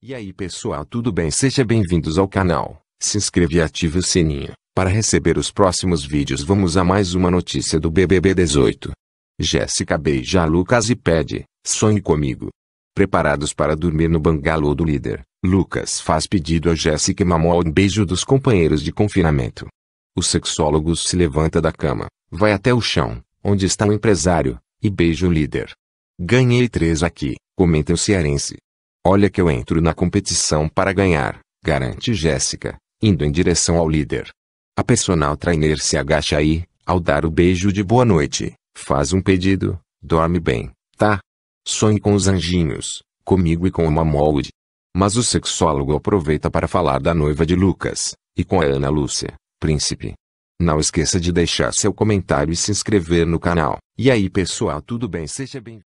E aí pessoal tudo bem? Sejam bem-vindos ao canal, se inscreva e ative o sininho, para receber os próximos vídeos vamos a mais uma notícia do BBB 18. Jéssica beija Lucas e pede, sonhe comigo. Preparados para dormir no bangalô do líder, Lucas faz pedido a Jéssica e Mamol um beijo dos companheiros de confinamento. O sexólogo se levanta da cama, vai até o chão, onde está o empresário, e beija o líder. Ganhei três aqui, comenta o cearense. Olha que eu entro na competição para ganhar, garante Jéssica, indo em direção ao líder. A personal trainer se agacha aí, ao dar o beijo de boa noite, faz um pedido, dorme bem, tá? Sonhe com os anjinhos, comigo e com uma molde. Mas o sexólogo aproveita para falar da noiva de Lucas, e com a Ana Lúcia, príncipe. Não esqueça de deixar seu comentário e se inscrever no canal. E aí pessoal, tudo bem? Seja bem-vindo.